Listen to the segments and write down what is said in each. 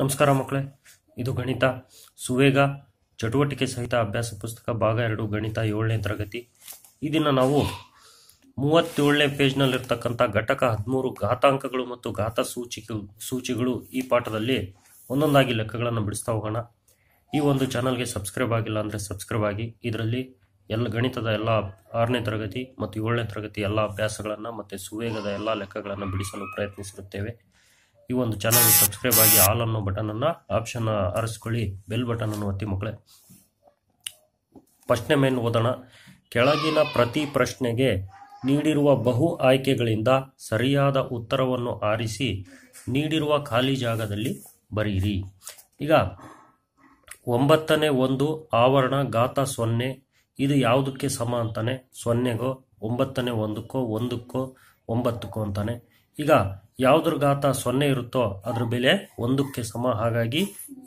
ನಮಸ್ಕಾರ ಮಕ್ಕಳೇ ಇದು ಗಣಿತ ಸುವೇಗ ಚಟುವಟಿಕೆ ಸಹಿತ ಅಭ್ಯಾಸ ಪುಸ್ತಕ ಭಾಗ ಎರಡು ಗಣಿತ ಏಳನೇ ತರಗತಿ ಇದನ್ನು ನಾವು ಮೂವತ್ತೇಳನೇ ಪೇಜ್ನಲ್ಲಿರ್ತಕ್ಕಂಥ ಘಟಕ ಹದಿಮೂರು ಘಾತಾಂಕಗಳು ಮತ್ತು ಘಾತ ಸೂಚಿಕೆ ಸೂಚಿಗಳು ಈ ಪಾಠದಲ್ಲಿ ಒಂದೊಂದಾಗಿ ಲೆಕ್ಕಗಳನ್ನು ಬಿಡಿಸ್ತಾ ಹೋಗೋಣ ಈ ಒಂದು ಚಾನಲ್ಗೆ ಸಬ್ಸ್ಕ್ರೈಬ್ ಆಗಿಲ್ಲ ಅಂದರೆ ಸಬ್ಸ್ಕ್ರೈಬ್ ಆಗಿ ಇದರಲ್ಲಿ ಎಲ್ಲ ಗಣಿತದ ಎಲ್ಲ ಆರನೇ ತರಗತಿ ಮತ್ತು ಏಳನೇ ತರಗತಿ ಎಲ್ಲ ಅಭ್ಯಾಸಗಳನ್ನು ಮತ್ತು ಸುವೇಗದ ಎಲ್ಲ ಲೆಕ್ಕಗಳನ್ನು ಬಿಡಿಸಲು ಪ್ರಯತ್ನಿಸಿರುತ್ತೇವೆ ಈ ಒಂದು ಚಾನಲ್ ಸಬ್ಸ್ಕ್ರೈಬ್ ಆಗಿ ಆಲ್ ಅನ್ನೋ ಬಟನನ್ನು ಆಪ್ಷನ್ ಆರಿಸ್ಕೊಳ್ಳಿ ಬೆಲ್ ಬಟನನ್ನು ಒತ್ತಿ ಮಕ್ಕಳೇ ಪ್ರಶ್ನೆ ಮೇನ್ ಓದೋಣ ಕೆಳಗಿನ ಪ್ರತಿ ಪ್ರಶ್ನೆಗೆ ನೀಡಿರುವ ಬಹು ಆಯ್ಕೆಗಳಿಂದ ಸರಿಯಾದ ಉತ್ತರವನ್ನು ಆರಿಸಿ ನೀಡಿರುವ ಖಾಲಿ ಜಾಗದಲ್ಲಿ ಬರೆಯಿರಿ ಈಗ ಒಂಬತ್ತನೇ ಒಂದು ಆವರಣ ಗಾತ ಸೊನ್ನೆ ಇದು ಯಾವುದಕ್ಕೆ ಸಮ ಅಂತಾನೆ ಸೊನ್ನೆಗೋ ಒಂಬತ್ತನೇ ಒಂದಕ್ಕೋ ಒಂದಕ್ಕೋ ಒಂಬತ್ತಕ್ಕೋ ಅಂತಾನೆ ಈಗ ಯಾವುದ್ರ ಘಾತ ಸೊನ್ನೆ ಇರುತ್ತೋ ಅದ್ರ ಬೆಲೆ ಒಂದಕ್ಕೆ ಸಮ ಹಾಗಾಗಿ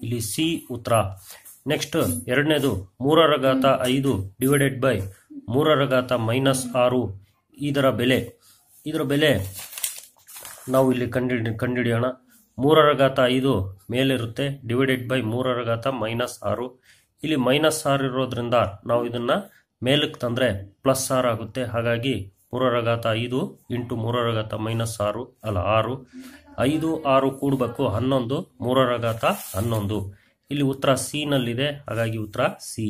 ಇಲ್ಲಿ ಸಿ ಉತ್ತರ ನೆಕ್ಸ್ಟ್ ಎರಡನೇದು ಮೂರರ ಘಾತ ಐದು ಡಿವೈಡೆಡ್ ಬೈ ಮೂರರ ಘಾತ ಮೈನಸ್ ಆರು ಇದರ ಬೆಲೆ ಇದರ ಬೆಲೆ ನಾವು ಇಲ್ಲಿ ಕಂಡು ಕಂಡುಹಿಡಿಯೋಣ ಮೂರರ ಘಾತ ಐದು ಮೇಲಿರುತ್ತೆ ಡಿವೈಡೆಡ್ ಬೈ ಮೂರರ ಘಾತ ಮೈನಸ್ ಆರು ಇಲ್ಲಿ ಮೈನಸ್ ಆರು ಇರೋದ್ರಿಂದ ನಾವು ಇದನ್ನು ಮೇಲಕ್ಕೆ ತಂದರೆ ಪ್ಲಸ್ ಆರು ಆಗುತ್ತೆ ಹಾಗಾಗಿ ಮೂರರ ಘಾತ ಐದು ಇಂಟು ಮೂರರ ಘಾತ ಮೈನಸ್ ಆರು ಅಲ್ಲ ಆರು ಐದು ಆರು ಕೂಡಬೇಕು ಹನ್ನೊಂದು ಮೂರರ ಘಾತ ಹನ್ನೊಂದು ಇಲ್ಲಿ ಉತ್ತರ ಸಿ ನಲ್ಲಿದೆ ಹಾಗಾಗಿ ಉತ್ತರ ಸಿ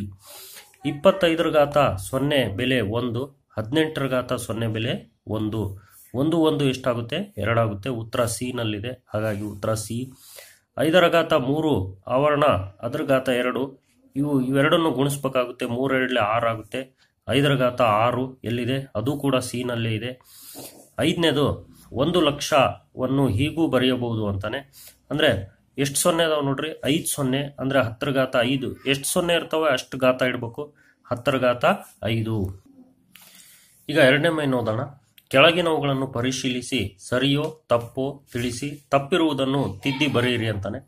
ಇಪ್ಪತ್ತೈದರ ಘಾತ ಸೊನ್ನೆ ಬೆಲೆ ಒಂದು ಹದಿನೆಂಟರ ಘಾತ ಸೊನ್ನೆ ಬೆಲೆ ಒಂದು ಒಂದು ಒಂದು ಎಷ್ಟಾಗುತ್ತೆ ಎರಡಾಗುತ್ತೆ ಉತ್ತರ ಸಿ ನಲ್ಲಿದೆ ಹಾಗಾಗಿ ಉತ್ತರ ಸಿ ಐದರ ಘಾತ ಮೂರು ಆವರಣ ಅದರ ಘಾತ ಎರಡು ಇವು ಇವೆರಡನ್ನು ಗುಣಿಸ್ಬೇಕಾಗುತ್ತೆ ಮೂರೆರಡಲೆ ಆರು ಆಗುತ್ತೆ ಐದರ ಘಾತ ಆರು ಎಲ್ಲಿದೆ ಅದು ಕೂಡ ಸೀನಲ್ಲೇ ಇದೆ ಐದನೇದು ಒಂದು ಲಕ್ಷವನ್ನು ಹೀಗೂ ಬರೆಯಬಹುದು ಅಂತಾನೆ ಅಂದರೆ ಎಷ್ಟು ಸೊನ್ನೆ ಅದಾವೆ ನೋಡ್ರಿ ಐದು ಸೊನ್ನೆ ಅಂದರೆ ಹತ್ತರ ಘಾತ ಐದು ಎಷ್ಟು ಸೊನ್ನೆ ಇರ್ತಾವೆ ಅಷ್ಟು ಘಾತ ಇಡಬೇಕು ಹತ್ತರ ಘಾತ ಐದು ಈಗ ಎರಡನೇ ಮೈ ನೋಡೋಣ ಕೆಳಗಿನವುಗಳನ್ನು ಪರಿಶೀಲಿಸಿ ಸರಿಯೋ ತಪ್ಪೋ ತಿಳಿಸಿ ತಪ್ಪಿರುವುದನ್ನು ತಿದ್ದಿ ಬರೆಯಿರಿ ಅಂತಾನೆ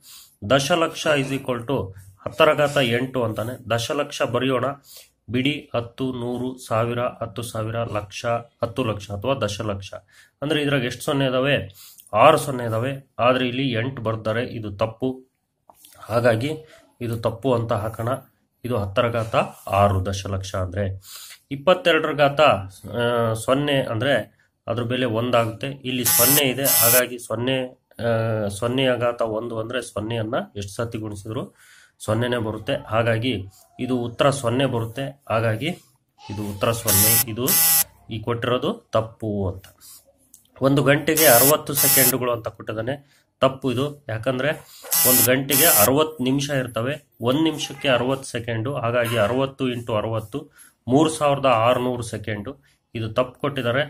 ದಶಲಕ್ಷ ಇಸ್ ಈಕ್ವಲ್ ಟು ಹತ್ತರ ಘಾತ ಎಂಟು ಅಂತಾನೆ ದಶಲಕ್ಷ ಬರೆಯೋಣ ಬಿಡಿ ಹತ್ತು ನೂರು ಸಾವಿರ ಹತ್ತು ಸಾವಿರ ಲಕ್ಷ ಹತ್ತು ಲಕ್ಷ ಅಥವಾ ದಶಲಕ್ಷ ಅಂದರೆ ಇದ್ರಾಗ ಎಷ್ಟು ಸೊನ್ನೆ ಇದಾವೆ ಆರು ಸೊನ್ನೆ ಇದಾವೆ ಆದರೆ ಇಲ್ಲಿ ಎಂಟು ಬರ್ತಾರೆ ಇದು ತಪ್ಪು ಹಾಗಾಗಿ ಇದು ತಪ್ಪು ಅಂತ ಹಾಕೋಣ ಇದು ಹತ್ತರ ಘಾತ ಆರು ದಶಲಕ್ಷ ಅಂದರೆ ಇಪ್ಪತ್ತೆರಡರ ಘಾತ ಸೊನ್ನೆ ಅಂದರೆ ಅದ್ರ ಬೆಲೆ ಒಂದಾಗುತ್ತೆ ಇಲ್ಲಿ ಸೊನ್ನೆ ಇದೆ ಹಾಗಾಗಿ ಸೊನ್ನೆ ಸೊನ್ನೆಯ ಘಾತ ಒಂದು ಅಂದರೆ ಸೊನ್ನೆಯನ್ನು ಎಷ್ಟು ಸತಿ ಗುಣಿಸಿದ್ರು ಸೊನ್ನೆನೇ ಬರುತ್ತೆ ಹಾಗಾಗಿ ಇದು ಉತ್ತರ ಸೊನ್ನೆ ಬರುತ್ತೆ ಹಾಗಾಗಿ ಇದು ಉತ್ತರ ಸೊನ್ನೆ ಇದು ಈ ಕೊಟ್ಟಿರೋದು ತಪ್ಪು ಅಂತ ಒಂದು ಗಂಟೆಗೆ ಅರವತ್ತು ಸೆಕೆಂಡುಗಳು ಅಂತ ಕೊಟ್ಟಿದ್ದಾನೆ ತಪ್ಪು ಇದು ಯಾಕಂದರೆ ಒಂದು ಗಂಟೆಗೆ ಅರವತ್ತು ನಿಮಿಷ ಇರ್ತವೆ ಒಂದು ನಿಮಿಷಕ್ಕೆ ಅರವತ್ತು ಸೆಕೆಂಡು ಹಾಗಾಗಿ ಅರವತ್ತು ಇಂಟು ಅರವತ್ತು ಮೂರು ಸಾವಿರದ ಆರುನೂರು ಸೆಕೆಂಡು ಇದು ತಪ್ಪು ಕೊಟ್ಟಿದ್ದಾರೆ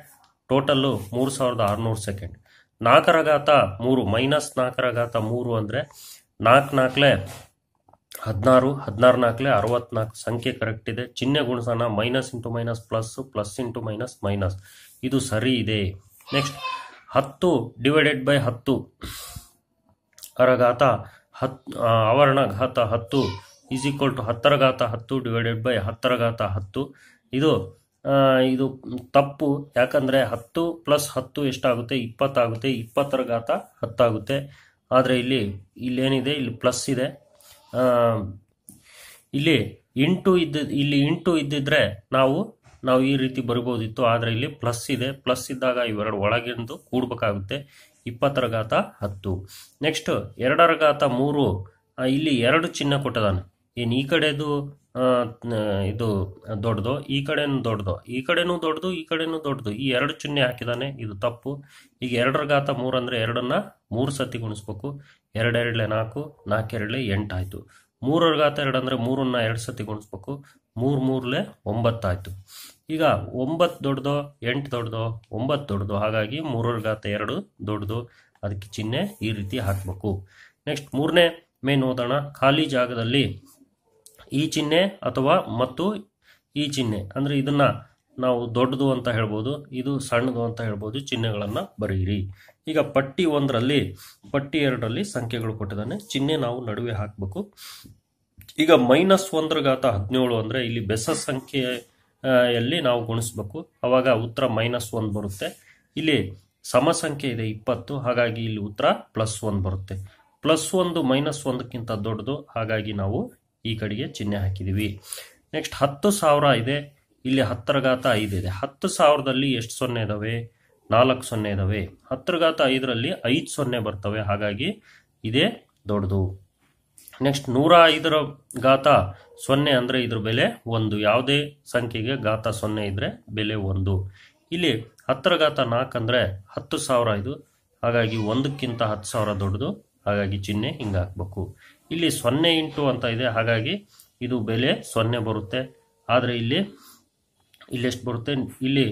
ಟೋಟಲ್ಲು ಮೂರು ಸಾವಿರದ ಆರುನೂರು ಸೆಕೆಂಡ್ ನಾಲ್ಕರ ಘಾತ ಮೂರು ಮೈನಸ್ ನಾಲ್ಕರ ಘಾತ ಮೂರು ಅಂದರೆ ನಾಲ್ಕು ನಾಲ್ಕಲೇ ಹದಿನಾರು ಹದಿನಾರು ನಾಲ್ಕಲೆ ಅರವತ್ನಾಲ್ಕು ಸಂಖ್ಯೆ ಕರೆಕ್ಟ್ ಇದೆ ಚಿಹ್ನೆ ಗುಣಸಾನ minus into minus plus plus into minus minus ಇದು ಸರಿ ಇದೆ ನೆಕ್ಸ್ಟ್ ಹತ್ತು ಡಿವೈಡೆಡ್ ಬೈ ಹತ್ತು ಅರಘಾತ ಹತ್ ಆವರಣ ಘಾತ ಹತ್ತು ಈಸ್ ಈಕ್ವಲ್ ಟು ಹತ್ತರ ಘಾತ ಹತ್ತು ಡಿವೈಡೆಡ್ ಬೈ ಹತ್ತರ ಘಾತ ಹತ್ತು ಇದು ಇದು ತಪ್ಪು ಯಾಕಂದರೆ ಹತ್ತು ಪ್ಲಸ್ ಹತ್ತು ಎಷ್ಟಾಗುತ್ತೆ ಇಪ್ಪತ್ತಾಗುತ್ತೆ ಇಪ್ಪತ್ತರ ಘಾತ ಹತ್ತಾಗುತ್ತೆ ಆದರೆ ಇಲ್ಲಿ ಇಲ್ಲೇನಿದೆ ಇಲ್ಲಿ ಪ್ಲಸ್ ಇದೆ ಇಲ್ಲಿ ಇಂಟು ಇದ್ದ ಇಲ್ಲಿ ಇಂಟು ಇದ್ದಿದ್ರೆ ನಾವು ನಾವು ಈ ರೀತಿ ಬರ್ಬೋದಿತ್ತು ಆದರೆ ಇಲ್ಲಿ ಪ್ಲಸ್ ಇದೆ ಪ್ಲಸ್ ಇದ್ದಾಗ ಇವೆರಡು ಒಳಗಿಂದು ಕೂಡಬೇಕಾಗುತ್ತೆ ಇಪ್ಪತ್ತರ ಘಾತ ಹತ್ತು ನೆಕ್ಸ್ಟ್ ಎರಡರ ಘಾತ ಮೂರು ಇಲ್ಲಿ ಎರಡು ಚಿನ್ನ ಕೊಟ್ಟಿದ್ದಾನೆ ಏನು ಈ ಕಡೆದು ಇದು ದೊಡ್ಡದು ಈ ಕಡೆನೂ ದೊಡ್ಡದು ಈ ಕಡೆನೂ ದೊಡ್ಡದು ಈ ಕಡೆನೂ ದೊಡ್ಡದು ಈ ಎರಡು ಚಿಹ್ನೆ ಹಾಕಿದಾನೆ ಇದು ತಪ್ಪು ಈಗ ಎರಡರ ಘಾತ ಮೂರು ಅಂದರೆ ಎರಡನ್ನು ಮೂರು ಸತಿ ಗುಣಿಸ್ಬೇಕು ಎರಡೆರಡಲೆ ನಾಲ್ಕು ನಾಲ್ಕೆರಡಲೆ ಎಂಟು ಆಯಿತು ಮೂರರ ಘಾತ ಎರಡು ಅಂದರೆ ಮೂರನ್ನ ಎರಡು ಸತಿ ಗುಣಿಸ್ಬೇಕು ಮೂರು ಮೂರಲೆ ಒಂಬತ್ತಾಯಿತು ಈಗ ಒಂಬತ್ತು ದೊಡ್ಡದು ಎಂಟು ದೊಡ್ಡದು ಒಂಬತ್ತು ದೊಡ್ಡದು ಹಾಗಾಗಿ ಮೂರರ ಘಾತ ಎರಡು ದೊಡ್ಡದು ಅದಕ್ಕೆ ಚಿಹ್ನೆ ಈ ರೀತಿ ಹಾಕಬೇಕು ನೆಕ್ಸ್ಟ್ ಮೂರನೇ ಮೇನ್ ಓದೋಣ ಖಾಲಿ ಜಾಗದಲ್ಲಿ ಈ ಚಿಹ್ನೆ ಅಥವಾ ಮತ್ತು ಈ ಚಿಹ್ನೆ ಅಂದರೆ ಇದನ್ನು ನಾವು ದೊಡ್ಡದು ಅಂತ ಹೇಳ್ಬೋದು ಇದು ಸಣ್ಣದು ಅಂತ ಹೇಳ್ಬೋದು ಚಿಹ್ನೆಗಳನ್ನು ಬರೆಯಿರಿ ಈಗ ಪಟ್ಟಿ ಒಂದರಲ್ಲಿ ಪಟ್ಟಿ ಎರಡರಲ್ಲಿ ಸಂಖ್ಯೆಗಳು ಕೊಟ್ಟಿದ್ದಾನೆ ಚಿಹ್ನೆ ನಾವು ನಡುವೆ ಹಾಕಬೇಕು ಈಗ ಮೈನಸ್ ಒಂದರ ಘಾತ ಹದಿನೇಳು ಅಂದರೆ ಇಲ್ಲಿ ಬೆಸ ಸಂಖ್ಯೆಯಲ್ಲಿ ನಾವು ಗುಣಿಸ್ಬೇಕು ಅವಾಗ ಉತ್ತರ ಮೈನಸ್ ಒಂದು ಬರುತ್ತೆ ಇಲ್ಲಿ ಸಮ ಸಂಖ್ಯೆ ಇದೆ ಇಪ್ಪತ್ತು ಹಾಗಾಗಿ ಇಲ್ಲಿ ಉತ್ತರ ಪ್ಲಸ್ ಒಂದು ಬರುತ್ತೆ ಪ್ಲಸ್ ಒಂದು ಮೈನಸ್ ಒಂದಕ್ಕಿಂತ ದೊಡ್ಡದು ಹಾಗಾಗಿ ನಾವು ಈ ಕಡೆಗೆ ಚಿಹ್ನೆ ಹಾಕಿದ್ದೀವಿ ನೆಕ್ಸ್ಟ್ ಹತ್ತು ಸಾವಿರ ಇದೆ ಇಲ್ಲಿ ಹತ್ತರ ಘಾತ ಐದು ಇದೆ ಹತ್ತು ಸಾವಿರದಲ್ಲಿ ಎಷ್ಟು ಸೊನ್ನೆ ಇದಾವೆ ನಾಲ್ಕು ಸೊನ್ನೆ ಇದಾವೆ ಹತ್ತರ ಘಾತ ಐದರಲ್ಲಿ ಐದು ಸೊನ್ನೆ ಬರ್ತವೆ ಹಾಗಾಗಿ ಇದೇ ದೊಡ್ಡದು ನೆಕ್ಸ್ಟ್ ನೂರ ಐದರ ಘಾತ ಸೊನ್ನೆ ಅಂದರೆ ಇದ್ರ ಬೆಲೆ ಒಂದು ಯಾವುದೇ ಸಂಖ್ಯೆಗೆ ಘಾತ ಸೊನ್ನೆ ಇದ್ರೆ ಬೆಲೆ ಒಂದು ಇಲ್ಲಿ ಹತ್ತರ ಘಾತ ನಾಲ್ಕು ಅಂದರೆ ಹತ್ತು ಸಾವಿರ ಇದು ಹಾಗಾಗಿ ಒಂದಕ್ಕಿಂತ ಹತ್ತು ಸಾವಿರ ದೊಡ್ಡದು ಹಾಗಾಗಿ ಚಿಹ್ನೆ ಹಿಂಗೆ ಹಾಕ್ಬೇಕು ಇಲ್ಲಿ ಸೊನ್ನೆ ಇಂಟು ಅಂತ ಇದೆ ಹಾಗಾಗಿ ಇದು ಬೆಲೆ ಸೊನ್ನೆ ಬರುತ್ತೆ ಆದರೆ ಇಲ್ಲಿ ಇಲ್ಲಿ ಎಷ್ಟು ಬರುತ್ತೆ ಇಲ್ಲಿ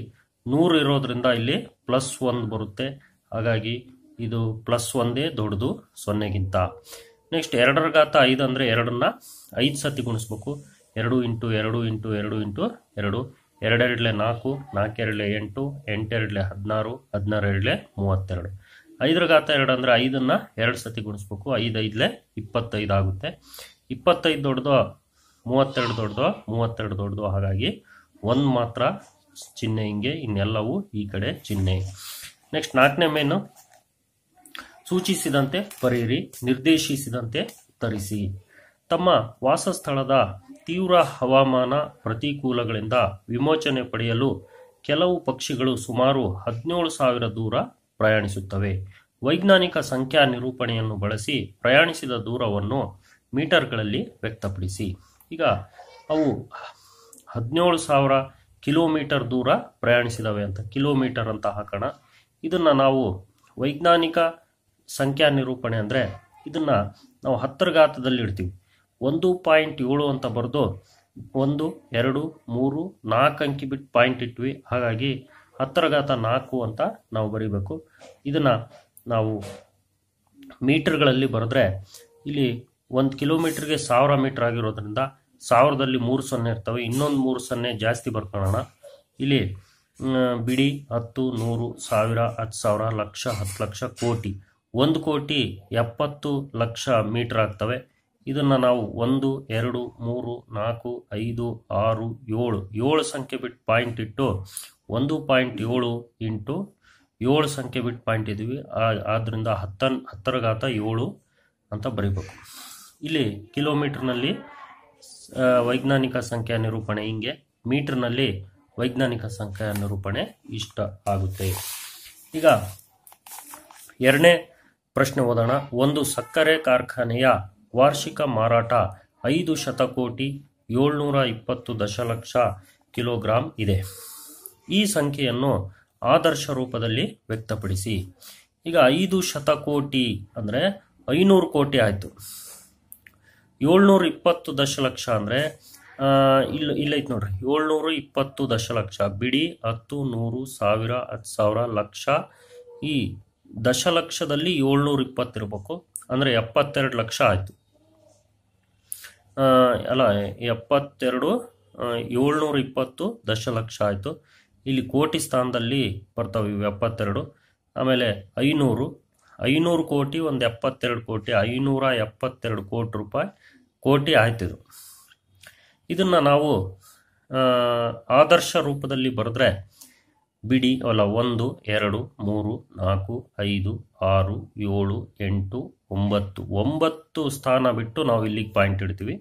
ನೂರು ಇರೋದ್ರಿಂದ ಇಲ್ಲಿ ಪ್ಲಸ್ ಒಂದು ಬರುತ್ತೆ ಹಾಗಾಗಿ ಇದು ಪ್ಲಸ್ ಒಂದೇ ದೊಡ್ಡದು ಸೊನ್ನೆಗಿಂತ ನೆಕ್ಸ್ಟ್ ಎರಡರ ಘಾತ ಐದು ಅಂದರೆ ಎರಡನ್ನ ಐದು ಸತಿ ಗುಣಿಸ್ಬೇಕು ಎರಡು ಇಂಟು ಎರಡು ಇಂಟು ಎರಡು ಇಂಟು ಎರಡು ಎರಡೆರಡಲೆ ನಾಲ್ಕು ನಾಲ್ಕೆರಡಲೆ ಎಂಟು ಎಂಟೆರಡಲೆ ಹದಿನಾರು ಎರಡಲೆ ಮೂವತ್ತೆರಡು ಐದರ ಘಾತ ಎರಡು ಅಂದರೆ ಐದನ್ನು ಎರಡು ಸತಿ ಗುಣಿಸ್ಬೇಕು ಐದು ಐದಲೇ ಇಪ್ಪತ್ತೈದು ಆಗುತ್ತೆ ಇಪ್ಪತ್ತೈದು ದೊಡ್ಡದು ಮೂವತ್ತೆರಡು ದೊಡ್ಡದು ಮೂವತ್ತೆರಡು ದೊಡ್ಡದು ಹಾಗಾಗಿ ಒಂದು ಮಾತ್ರ ಚಿಹ್ನೆ ಹಿಂಗೆ ಇನ್ನೆಲ್ಲವೂ ಈ ಕಡೆ ಚಿಹ್ನೆ ನೆಕ್ಸ್ಟ್ ನಾಲ್ಕನೇ ಮೇನು ಸೂಚಿಸಿದಂತೆ ಬರೆಯಿರಿ ನಿರ್ದೇಶಿಸಿದಂತೆ ತರಿಸಿ ತಮ್ಮ ವಾಸಸ್ಥಳದ ತೀವ್ರ ಹವಾಮಾನ ಪ್ರತಿಕೂಲಗಳಿಂದ ವಿಮೋಚನೆ ಪಡೆಯಲು ಕೆಲವು ಪಕ್ಷಿಗಳು ಸುಮಾರು ಹದಿನೇಳು ಸಾವಿರ ದೂರ ಪ್ರಯಾಣಿಸುತ್ತವೆ ವೈಜ್ಞಾನಿಕ ಸಂಖ್ಯಾ ನಿರೂಪಣೆಯನ್ನು ಬಳಸಿ ಪ್ರಯಾಣಿಸಿದ ದೂರವನ್ನು ಮೀಟರ್ಗಳಲ್ಲಿ ವ್ಯಕ್ತಪಡಿಸಿ ಈಗ ಅವು ಹದಿನೇಳು ಸಾವಿರ ಕಿಲೋಮೀಟರ್ ದೂರ ಪ್ರಯಾಣಿಸಿದವೆ ಅಂತ ಕಿಲೋಮೀಟರ್ ಅಂತ ಹಾಕೋಣ ಇದನ್ನು ನಾವು ವೈಜ್ಞಾನಿಕ ಸಂಖ್ಯಾ ನಿರೂಪಣೆ ಅಂದರೆ ಇದನ್ನು ನಾವು ಹತ್ತರ್ಘಾತದಲ್ಲಿ ಇಡ್ತೀವಿ ಒಂದು ಪಾಯಿಂಟ್ ಏಳು ಅಂತ ಬರೆದು ಒಂದು ಎರಡು ಮೂರು ನಾಲ್ಕು ಅಂಕಿ ಬಿಟ್ಟು ಪಾಯಿಂಟ್ ಇಟ್ವಿ ಹಾಗಾಗಿ ಘಾತ ನಾಲ್ಕು ಅಂತ ನಾವು ಬರೀಬೇಕು ಇದನ್ನು ನಾವು ಮೀಟರ್ಗಳಲ್ಲಿ ಬರೆದ್ರೆ ಇಲ್ಲಿ ಒಂದು ಕಿಲೋಮೀಟ್ರಿಗೆ ಸಾವಿರ ಮೀಟರ್ ಆಗಿರೋದ್ರಿಂದ ಸಾವಿರದಲ್ಲಿ ಮೂರು ಸೊನ್ನೆ ಇರ್ತವೆ ಇನ್ನೊಂದು ಮೂರು ಸೊನ್ನೆ ಜಾಸ್ತಿ ಬರ್ಕೊಳ್ಳೋಣ ಇಲ್ಲಿ ಬಿಡಿ ಹತ್ತು ನೂರು ಸಾವಿರ ಹತ್ತು ಸಾವಿರ ಲಕ್ಷ ಹತ್ತು ಲಕ್ಷ ಕೋಟಿ ಒಂದು ಕೋಟಿ ಎಪ್ಪತ್ತು ಲಕ್ಷ ಮೀಟರ್ ಆಗ್ತವೆ ಇದನ್ನು ನಾವು ಒಂದು ಎರಡು ಮೂರು ನಾಲ್ಕು ಐದು ಆರು ಏಳು ಏಳು ಸಂಖ್ಯೆ ಬಿಟ್ಟು ಪಾಯಿಂಟ್ ಇಟ್ಟು ಒಂದು ಪಾಯಿಂಟ್ ಏಳು ಇಂಟು ಏಳು ಸಂಖ್ಯೆ ಬಿಟ್ಟು ಪಾಯಿಂಟ್ ಇದ್ದೀವಿ ಆದ್ದರಿಂದ ಹತ್ತನ್ ಹತ್ತರ ಘಾತ ಏಳು ಅಂತ ಬರೀಬೇಕು ಇಲ್ಲಿ ಕಿಲೋಮೀಟ್ರ್ನಲ್ಲಿ ವೈಜ್ಞಾನಿಕ ಸಂಖ್ಯೆಯ ನಿರೂಪಣೆ ಹಿಂಗೆ ಮೀಟ್ರ್ನಲ್ಲಿ ವೈಜ್ಞಾನಿಕ ಸಂಖ್ಯೆಯ ನಿರೂಪಣೆ ಇಷ್ಟ ಆಗುತ್ತೆ ಈಗ ಎರಡನೇ ಪ್ರಶ್ನೆ ಓದೋಣ ಒಂದು ಸಕ್ಕರೆ ಕಾರ್ಖಾನೆಯ ವಾರ್ಷಿಕ ಮಾರಾಟ ಐದು ಶತಕೋಟಿ ಏಳ್ನೂರ ಇಪ್ಪತ್ತು ದಶಲಕ್ಷ ಕಿಲೋಗ್ರಾಂ ಇದೆ ಈ ಸಂಖ್ಯೆಯನ್ನು ಆದರ್ಶ ರೂಪದಲ್ಲಿ ವ್ಯಕ್ತಪಡಿಸಿ ಈಗ ಐದು ಶತಕೋಟಿ ಅಂದರೆ ಐನೂರು ಕೋಟಿ ಆಯಿತು ಏಳ್ನೂರ ಇಪ್ಪತ್ತು ದಶಲಕ್ಷ ಅಂದರೆ ಇಲ್ಲ ಇಲ್ಲೈತೆ ನೋಡ್ರಿ ಏಳ್ನೂರು ಇಪ್ಪತ್ತು ದಶಲಕ್ಷ ಬಿಡಿ ಹತ್ತು ನೂರು ಸಾವಿರ ಹತ್ತು ಸಾವಿರ ಲಕ್ಷ ಈ ದಶಲಕ್ಷದಲ್ಲಿ ಏಳ್ನೂರ ಇಪ್ಪತ್ತಿರಬೇಕು ಅಂದರೆ ಎಪ್ಪತ್ತೆರಡು ಲಕ್ಷ ಆಯಿತು ಅಲ್ಲ ಎಪ್ಪತ್ತೆರಡು ಏಳ್ನೂರ ಇಪ್ಪತ್ತು ದಶಲಕ್ಷ ಆಯಿತು ಇಲ್ಲಿ ಕೋಟಿ ಸ್ಥಾನದಲ್ಲಿ ಬರ್ತವೆ ಇವು ಎಪ್ಪತ್ತೆರಡು ಆಮೇಲೆ ಐನೂರು ಐನೂರು ಕೋಟಿ ಒಂದು ಎಪ್ಪತ್ತೆರಡು ಕೋಟಿ ಐನೂರ ಎಪ್ಪತ್ತೆರಡು ಕೋಟಿ ರೂಪಾಯಿ ಕೋಟಿ ಆಯ್ತಿದ್ರು ಇದನ್ನು ನಾವು ಆದರ್ಶ ರೂಪದಲ್ಲಿ ಬರೆದ್ರೆ ಬಿಡಿ ಅಲ್ಲ ಒಂದು ಎರಡು ಮೂರು ನಾಲ್ಕು ಐದು ಆರು ಏಳು ಎಂಟು ಒಂಬತ್ತು ಒಂಬತ್ತು ಸ್ಥಾನ ಬಿಟ್ಟು ನಾವು ಇಲ್ಲಿಗೆ ಪಾಯಿಂಟ್ ಇಡ್ತೀವಿ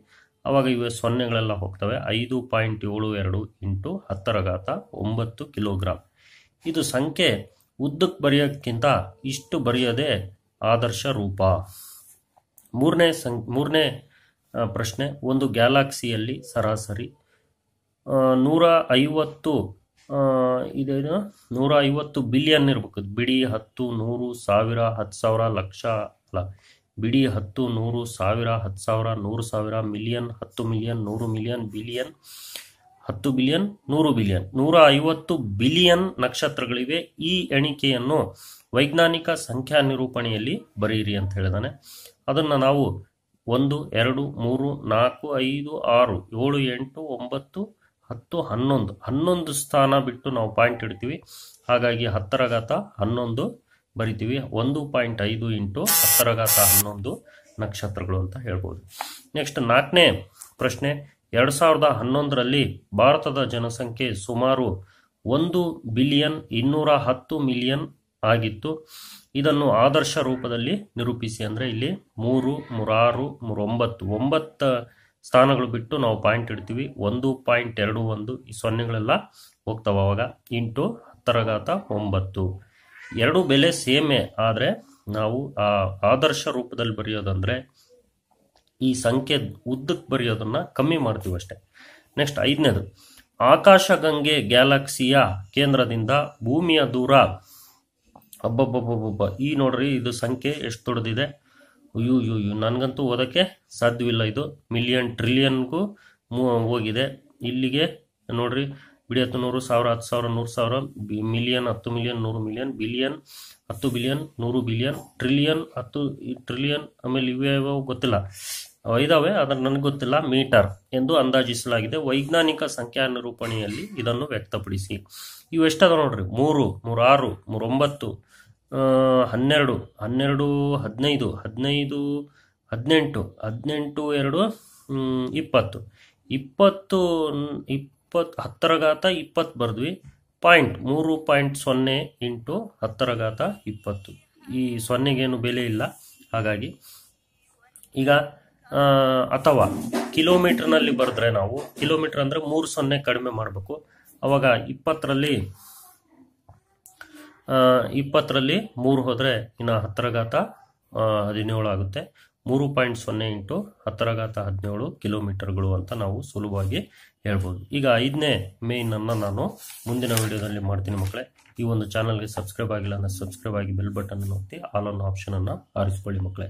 ಅವಾಗ ಇವೆ ಸೊನ್ನೆಗಳೆಲ್ಲ ಹೋಗ್ತವೆ ಐದು ಪಾಯಿಂಟ್ ಏಳು ಎರಡು ಇಂಟು ಹತ್ತರ ಘಾತ ಒಂಬತ್ತು ಕಿಲೋಗ್ರಾಮ್ ಇದು ಸಂಖ್ಯೆ ಉದ್ದಕ್ಕೆ ಬರೆಯೋಕ್ಕಿಂತ ಇಷ್ಟು ಬರೆಯೋದೇ ಆದರ್ಶ ರೂಪ ಮೂರನೇ ಸಂ ಮೂರನೇ ಪ್ರಶ್ನೆ ಒಂದು ಗ್ಯಾಲಾಕ್ಸಿಯಲ್ಲಿ ಸರಾಸರಿ ನೂರ ಐವತ್ತು ಇದೇನು ನೂರ ಐವತ್ತು ಬಿಲಿಯನ್ ಇರ್ಬೇಕು ಬಿಡಿ ಹತ್ತು ನೂರು ಸಾವಿರ ಹತ್ತು ಸಾವಿರ ಲಕ್ಷ ಅಲ್ಲ ಬಿಡಿ ಹತ್ತು ನೂರು ಸಾವಿರ ಹತ್ತು ಸಾವಿರ ನೂರು ಸಾವಿರ ಮಿಲಿಯನ್ ಹತ್ತು ಮಿಲಿಯನ್ ನೂರು ಮಿಲಿಯನ್ ಬಿಲಿಯನ್ ಹತ್ತು ಬಿಲಿಯನ್ ನೂರು ಬಿಲಿಯನ್ ನೂರ ಐವತ್ತು ಬಿಲಿಯನ್ ನಕ್ಷತ್ರಗಳಿವೆ ಈ ಎಣಿಕೆಯನ್ನು ವೈಜ್ಞಾನಿಕ ಸಂಖ್ಯಾ ನಿರೂಪಣೆಯಲ್ಲಿ ಬರೆಯಿರಿ ಅಂತ ಹೇಳಿದಾನೆ ಅದನ್ನು ನಾವು ಒಂದು ಎರಡು ಮೂರು ನಾಲ್ಕು ಐದು ಆರು ಏಳು ಎಂಟು ಒಂಬತ್ತು ಹತ್ತು ಹನ್ನೊಂದು ಹನ್ನೊಂದು ಸ್ಥಾನ ಬಿಟ್ಟು ನಾವು ಪಾಯಿಂಟ್ ಇಡ್ತೀವಿ ಹಾಗಾಗಿ ಹತ್ತರ ಹನ್ನೊಂದು ಬರಿತೀವಿ ಒಂದು ಪಾಯಿಂಟ್ ಐದು ಇಂಟು ಹತ್ತರಘಾತ ಹನ್ನೊಂದು ನಕ್ಷತ್ರಗಳು ಅಂತ ಹೇಳ್ಬೋದು ನೆಕ್ಸ್ಟ್ ನಾಲ್ಕನೇ ಪ್ರಶ್ನೆ ಎರಡು ಸಾವಿರದ ಹನ್ನೊಂದರಲ್ಲಿ ಭಾರತದ ಜನಸಂಖ್ಯೆ ಸುಮಾರು ಒಂದು ಬಿಲಿಯನ್ ಇನ್ನೂರ ಹತ್ತು ಮಿಲಿಯನ್ ಆಗಿತ್ತು ಇದನ್ನು ಆದರ್ಶ ರೂಪದಲ್ಲಿ ನಿರೂಪಿಸಿ ಅಂದರೆ ಇಲ್ಲಿ ಮೂರು ಮೂರಾರು ಮೂರೊಂಬತ್ತು ಒಂಬತ್ತು ಸ್ಥಾನಗಳು ಬಿಟ್ಟು ನಾವು ಪಾಯಿಂಟ್ ಇಡ್ತೀವಿ ಒಂದು ಪಾಯಿಂಟ್ ಎರಡು ಒಂದು ಈ ಸೊನ್ನೆಗಳೆಲ್ಲ ಹೋಗ್ತಾವ ಅವಾಗ ಇಂಟು ಹತ್ತರಘಾತ ಒಂಬತ್ತು ಎರಡು ಬೆಲೆ ಸೇಮೆ ಆದರೆ ನಾವು ಆ ಆದರ್ಶ ರೂಪದಲ್ಲಿ ಬರೆಯೋದಂದ್ರೆ ಈ ಸಂಖ್ಯೆ ಉದ್ದಕ್ಕೆ ಬರೆಯೋದನ್ನ ಕಮ್ಮಿ ಮಾಡ್ತೀವಿ ಅಷ್ಟೆ ನೆಕ್ಸ್ಟ್ ಐದನೇದು ಆಕಾಶಗಂಗೆ ಗ್ಯಾಲಕ್ಸಿಯ ಕೇಂದ್ರದಿಂದ ಭೂಮಿಯ ದೂರ ಅಬ್ಬಬ್ಬಬ್ಬಬ್ಬ ಈ ನೋಡ್ರಿ ಇದು ಸಂಖ್ಯೆ ಎಷ್ಟು ದೊಡ್ಡದಿದೆ ಅಯ್ಯೋ ಯು ಯು ನನಗಂತೂ ಓದೋಕ್ಕೆ ಸಾಧ್ಯವಿಲ್ಲ ಇದು ಮಿಲಿಯನ್ ಟ್ರಿಲಿಯನ್ಗೂ ಹೋಗಿದೆ ಇಲ್ಲಿಗೆ ನೋಡ್ರಿ ಬಿಡಿ ಹತ್ತು ನೂರು ಸಾವಿರ ಹತ್ತು ಸಾವಿರ ನೂರು ಸಾವಿರ ಬಿ ಮಿಲಿಯನ್ ಹತ್ತು ಮಿಲಿಯನ್ ನೂರು ಮಿಲಿಯನ್ ಬಿಲಿಯನ್ ಹತ್ತು ಬಿಲಿಯನ್ ನೂರು ಬಿಲಿಯನ್ ಟ್ರಿಲಿಯನ್ ಹತ್ತು ಟ್ರಿಲಿಯನ್ ಆಮೇಲೆ ಇವು ಗೊತ್ತಿಲ್ಲ ಇದಾವೆ ಆದರೆ ನನಗೆ ಗೊತ್ತಿಲ್ಲ ಮೀಟರ್ ಎಂದು ಅಂದಾಜಿಸಲಾಗಿದೆ ವೈಜ್ಞಾನಿಕ ಸಂಖ್ಯಾ ನಿರೂಪಣೆಯಲ್ಲಿ ಇದನ್ನು ವ್ಯಕ್ತಪಡಿಸಿ ಇವೆಷ್ಟದ ನೋಡ್ರಿ ಮೂರು ಮೂರಾರು ಮೂರೊಂಬತ್ತು ಹನ್ನೆರಡು ಹನ್ನೆರಡು ಹದಿನೈದು ಹದಿನೈದು ಹದಿನೆಂಟು ಹದಿನೆಂಟು ಎರಡು ಇಪ್ಪತ್ತು ಇಪ್ಪತ್ತು ಇಪ್ ಇಪ್ಪತ್ತು ಹತ್ತರ ಘಾತ ಇಪ್ಪತ್ತು ಬರೆದ್ವಿ ಪಾಯಿಂಟ್ ಮೂರು ಪಾಯಿಂಟ್ ಸೊನ್ನೆ ಇಂಟು ಹತ್ತರ ಘಾತ ಇಪ್ಪತ್ತು ಈ ಸೊನ್ನೆಗೇನು ಬೆಲೆ ಇಲ್ಲ ಹಾಗಾಗಿ ಈಗ ಅಥವಾ ಕಿಲೋಮೀಟ್ರ್ನಲ್ಲಿ ಬರೆದ್ರೆ ನಾವು ಕಿಲೋಮೀಟರ್ ಅಂದರೆ ಮೂರು ಸೊನ್ನೆ ಕಡಿಮೆ ಮಾಡಬೇಕು ಅವಾಗ ಇಪ್ಪತ್ತರಲ್ಲಿ ಇಪ್ಪತ್ತರಲ್ಲಿ ಮೂರು ಹೋದರೆ ಇನ್ನು ಹತ್ತರ ಘಾತ ಹದಿನೇಳು ಆಗುತ್ತೆ ಮೂರು ಪಾಯಿಂಟ್ ಸೊನ್ನೆ ಇಂಟು ಹತ್ತರಗಾತ ಹದಿನೇಳು ಕಿಲೋಮೀಟರ್ಗಳು ಅಂತ ನಾವು ಸುಲಭವಾಗಿ ಹೇಳ್ಬೋದು ಈಗ ಐದನೇ ಅನ್ನ ನಾನು ಮುಂದಿನ ವಿಡಿಯೋದಲ್ಲಿ ಮಾಡ್ತೀನಿ ಮಕ್ಕಳೇ ಈ ಒಂದು ಚಾನಲ್ಗೆ ಸಬ್ಸ್ಕ್ರೈಬ್ ಆಗಿಲ್ಲ ಅಂದ್ರೆ ಸಬ್ಸ್ಕ್ರೈಬ್ ಆಗಿ ಬೆಲ್ ಬಟನ್ ಒತ್ತಿ ಆಲ್ ಆಪ್ಷನ್ ಆಪ್ಷನನ್ನು ಆರಿಸ್ಕೊಳ್ಳಿ ಮಕ್ಕಳೇ